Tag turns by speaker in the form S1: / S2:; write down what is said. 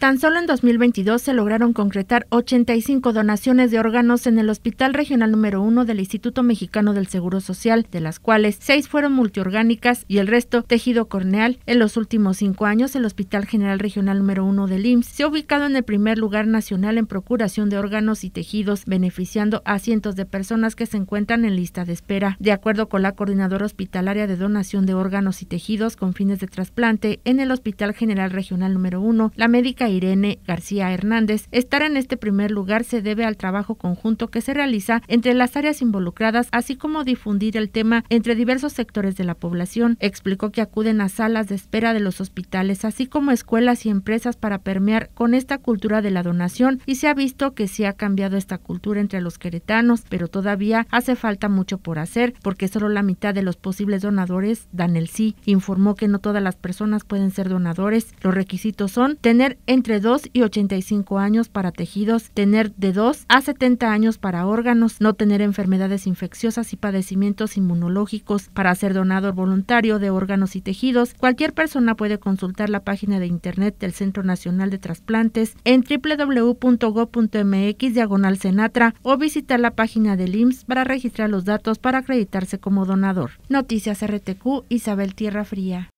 S1: Tan solo en 2022 se lograron concretar 85 donaciones de órganos en el Hospital Regional número 1 del Instituto Mexicano del Seguro Social, de las cuales 6 fueron multiorgánicas y el resto tejido corneal. En los últimos 5 años, el Hospital General Regional número 1 del IMSS se ha ubicado en el primer lugar nacional en procuración de órganos y tejidos, beneficiando a cientos de personas que se encuentran en lista de espera. De acuerdo con la coordinadora hospitalaria de donación de órganos y tejidos con fines de trasplante en el Hospital General Regional número 1, la médica Irene García Hernández. Estar en este primer lugar se debe al trabajo conjunto que se realiza entre las áreas involucradas, así como difundir el tema entre diversos sectores de la población. Explicó que acuden a salas de espera de los hospitales, así como escuelas y empresas para permear con esta cultura de la donación y se ha visto que sí ha cambiado esta cultura entre los queretanos, pero todavía hace falta mucho por hacer porque solo la mitad de los posibles donadores dan el sí. Informó que no todas las personas pueden ser donadores. Los requisitos son tener en entre 2 y 85 años para tejidos, tener de 2 a 70 años para órganos, no tener enfermedades infecciosas y padecimientos inmunológicos. Para ser donador voluntario de órganos y tejidos, cualquier persona puede consultar la página de internet del Centro Nacional de Trasplantes en www.go.mx diagonal Senatra o visitar la página del IMSS para registrar los datos para acreditarse como donador. Noticias RTQ, Isabel Tierra Fría.